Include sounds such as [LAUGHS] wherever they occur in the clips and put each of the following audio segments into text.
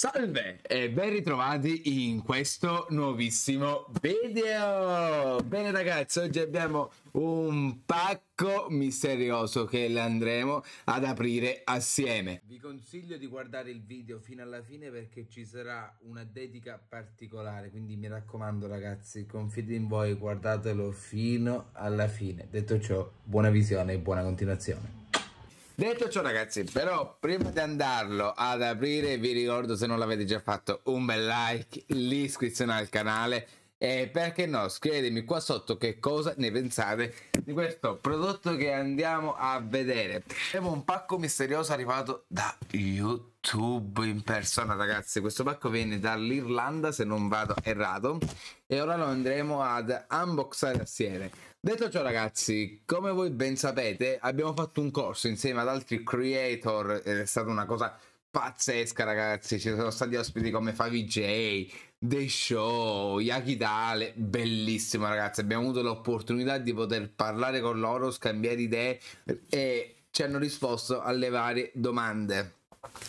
Salve e ben ritrovati in questo nuovissimo video! Bene ragazzi, oggi abbiamo un pacco misterioso che andremo ad aprire assieme. Vi consiglio di guardare il video fino alla fine perché ci sarà una dedica particolare, quindi mi raccomando ragazzi, confido in voi, guardatelo fino alla fine. Detto ciò, buona visione e buona continuazione. Detto ciò ragazzi, però prima di andarlo ad aprire vi ricordo se non l'avete già fatto un bel like, l'iscrizione al canale e eh, perché no? Scrivetemi qua sotto che cosa ne pensate di questo prodotto che andiamo a vedere. Abbiamo un pacco misterioso arrivato da YouTube in persona, ragazzi. Questo pacco viene dall'Irlanda, se non vado errato. E ora lo andremo ad unboxare assieme. Detto ciò, ragazzi, come voi ben sapete, abbiamo fatto un corso insieme ad altri creator ed è stata una cosa pazzesca, ragazzi. Ci sono stati ospiti come Favi J, The Show, Yakidale, bellissimo, ragazzi. Abbiamo avuto l'opportunità di poter parlare con loro, scambiare idee e ci hanno risposto alle varie domande.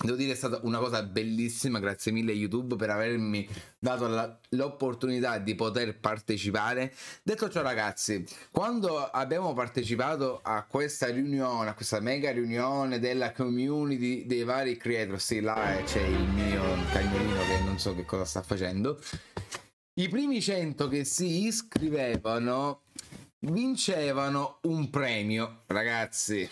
Devo dire è stata una cosa bellissima, grazie mille YouTube per avermi dato la, l'opportunità di poter partecipare. Detto ciò ragazzi, quando abbiamo partecipato a questa riunione, a questa mega riunione della community dei vari creator, sì là c'è il mio cagnolino che non so che cosa sta facendo, i primi 100 che si iscrivevano vincevano un premio, ragazzi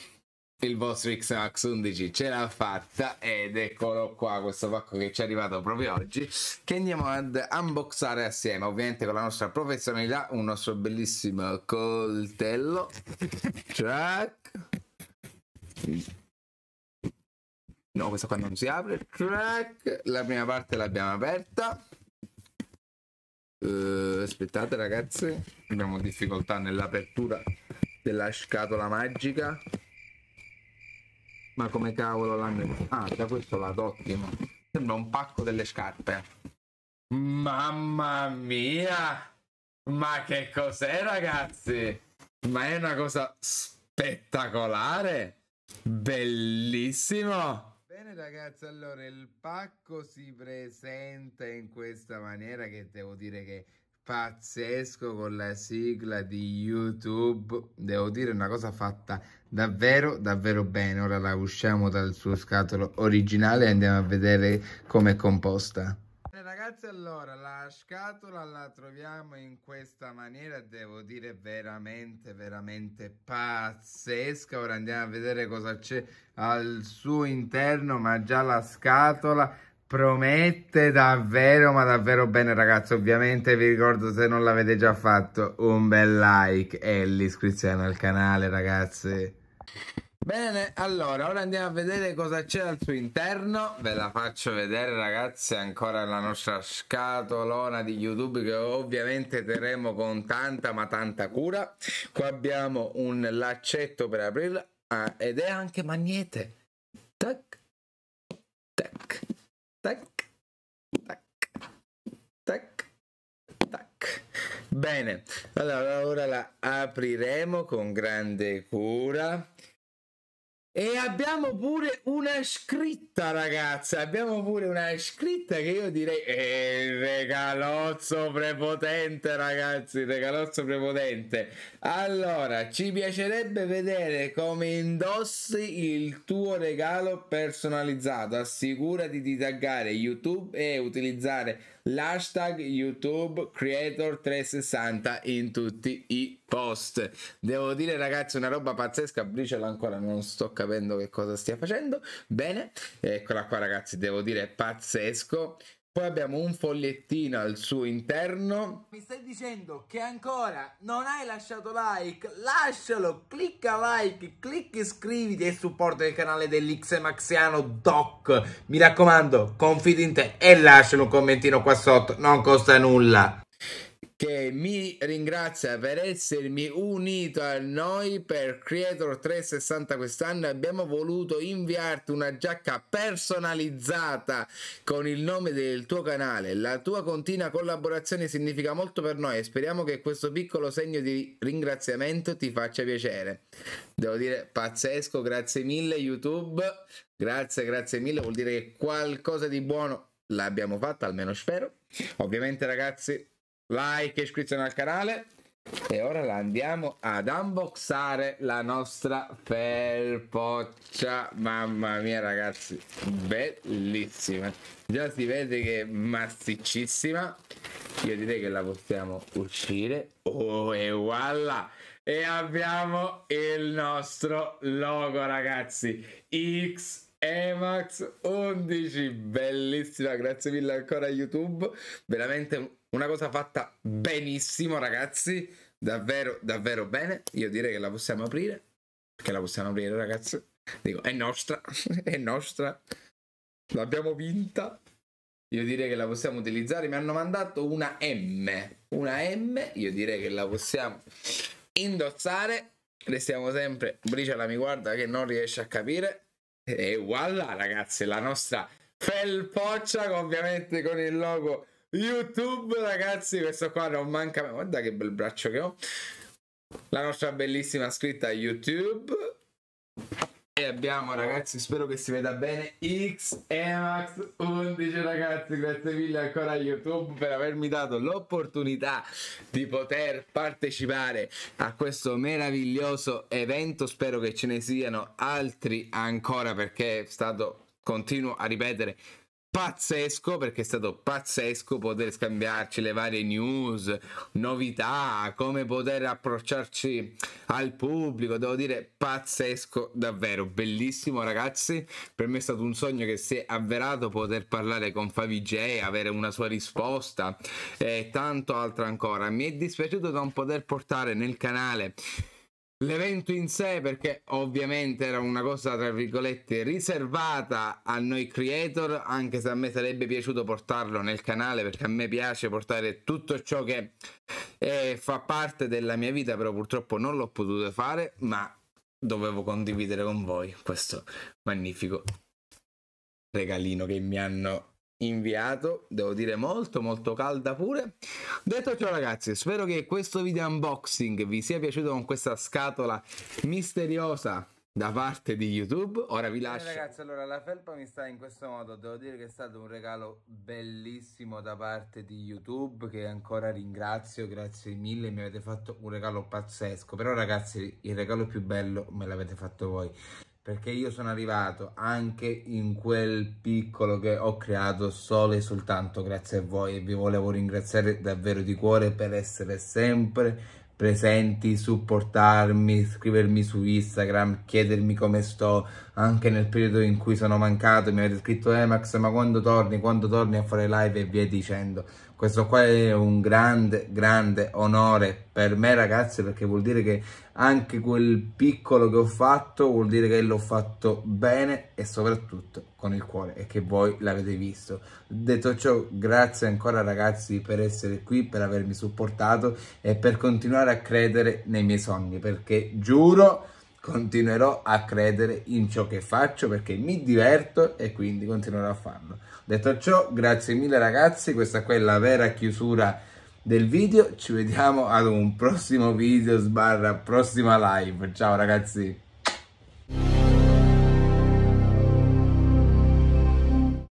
il vostro Xmax 11 ce l'ha fatta ed eccolo qua questo pacco che ci è arrivato proprio oggi che andiamo ad unboxare assieme ovviamente con la nostra professionalità un nostro bellissimo coltello track no questo qua non si apre track la prima parte l'abbiamo aperta uh, aspettate ragazzi abbiamo difficoltà nell'apertura della scatola magica ma come cavolo l'hanno... Ah, da questo lato, ottimo. Sembra un pacco delle scarpe. Mamma mia! Ma che cos'è, ragazzi? Ma è una cosa spettacolare! Bellissimo! Bene ragazzi, allora il pacco si presenta in questa maniera che devo dire che pazzesco con la sigla di YouTube. Devo dire una cosa fatta davvero davvero bene. Ora la usciamo dal suo scatolo originale e andiamo a vedere come è composta. Bene, ragazzi, allora la scatola la troviamo in questa maniera, devo dire veramente veramente pazzesca. Ora andiamo a vedere cosa c'è al suo interno, ma già la scatola Promette davvero ma davvero bene ragazzi, ovviamente vi ricordo se non l'avete già fatto un bel like e l'iscrizione al canale ragazzi. Bene, allora, ora andiamo a vedere cosa c'è al suo interno. Ve la faccio vedere, ragazzi, ancora la nostra scatolona di YouTube che ovviamente terremo con tanta ma tanta cura. Qua abbiamo un laccetto per aprirla ah, ed è anche magnete. Tac tac, tac, tac, tac. Bene, allora ora la apriremo con grande cura e abbiamo pure una scritta, ragazza. Abbiamo pure una scritta che io direi è eh, il regalozzo prepotente, ragazzi. Il regalozzo prepotente. Allora, ci piacerebbe vedere come indossi il tuo regalo personalizzato. Assicurati di taggare YouTube e utilizzare l'hashtag YouTube Creator 360 in tutti i video post. Devo dire, ragazzi, una roba pazzesca. Briciola ancora non sto capendo che cosa stia facendo. Bene, eccola qua, ragazzi. Devo dire, pazzesco. Poi abbiamo un fogliettino al suo interno. Mi stai dicendo che ancora non hai lasciato like? Lascialo, clicca like, clicca iscriviti e supporta il canale dell'XMaxiano Doc. Mi raccomando, confido in te e lascialo un commentino qua sotto, non costa nulla che mi ringrazia per essermi unito a noi per Creator 360 quest'anno. Abbiamo voluto inviarti una giacca personalizzata con il nome del tuo canale. La tua continua collaborazione significa molto per noi e speriamo che questo piccolo segno di ringraziamento ti faccia piacere. Devo dire pazzesco, grazie mille YouTube. Grazie, grazie mille, vuol dire che qualcosa di buono l'abbiamo fatta, almeno spero. Ovviamente ragazzi like e iscrizione al canale. E ora la andiamo ad unboxare la nostra felpoccia. Mamma mia, ragazzi, bellissima. Già si vede che è massiccissima Io direi che la possiamo uscire. Oh, e voilà! E abbiamo il nostro logo, ragazzi. X Emax 11, bellissima, grazie mille ancora YouTube, veramente una cosa fatta benissimo, ragazzi. Davvero, davvero bene. Io direi che la possiamo aprire. Perché la possiamo aprire, ragazzi. Dico, è nostra, [LAUGHS] è nostra. L'abbiamo vinta. Io direi che la possiamo utilizzare. Mi hanno mandato una M. Una M, io direi che la possiamo indossare. Restiamo sempre. Briciola mi guarda che non riesce a capire. E voilà, ragazzi, la nostra felpoccia, ovviamente con il logo YouTube, ragazzi, questo qua non manca. Guarda che bel braccio che ho. La nostra bellissima scritta YouTube. E abbiamo, ragazzi, spero che si veda bene, Xemax 11, ragazzi. Grazie mille ancora a YouTube per avermi dato l'opportunità di poter partecipare a questo meraviglioso evento. Spero che ce ne siano altri ancora perché è stato continuo a ripetere pazzesco perché è stato pazzesco poter scambiarci le varie news, novità, come poter approcciarci al pubblico, devo dire pazzesco davvero, bellissimo ragazzi, per me è stato un sogno che si è avverato poter parlare con Favij, avere una sua risposta e tanto altro ancora, mi è dispiaciuto non poter portare nel canale l'evento in sé perché ovviamente era una cosa tra virgolette riservata a noi creator anche se a me sarebbe piaciuto portarlo nel canale perché a me piace portare tutto ciò che eh, fa parte della mia vita però purtroppo non l'ho potuto fare ma dovevo condividere con voi questo magnifico regalino che mi hanno inviato, devo dire molto molto calda pure. Detto ciò ragazzi, spero che questo video unboxing vi sia piaciuto con questa scatola misteriosa da parte di YouTube. Ora vi lascio. Bene, ragazzi, allora la felpa mi sta in questo modo. Devo dire che è stato un regalo bellissimo da parte di YouTube che ancora ringrazio, grazie mille, mi avete fatto un regalo pazzesco. Però ragazzi, il regalo più bello me l'avete fatto voi perché io sono arrivato anche in quel piccolo che ho creato solo e soltanto grazie a voi e vi volevo ringraziare davvero di cuore per essere sempre presenti, supportarmi, scrivermi su Instagram, chiedermi come sto anche nel periodo in cui sono mancato, mi avete scritto Emax eh, ma quando torni, quando torni a fare live e via dicendo questo qua è un grande, grande onore per me ragazzi perché vuol dire che anche quel piccolo che ho fatto vuol dire che l'ho fatto bene e soprattutto con il cuore e che voi l'avete visto. Detto ciò, grazie ancora ragazzi per essere qui, per avermi supportato e per continuare a credere nei miei sogni perché giuro continuerò a credere in ciò che faccio perché mi diverto e quindi continuerò a farlo. Detto ciò, grazie mille ragazzi, questa qua è la vera chiusura del video, ci vediamo ad un prossimo video sbarra prossima live, ciao ragazzi!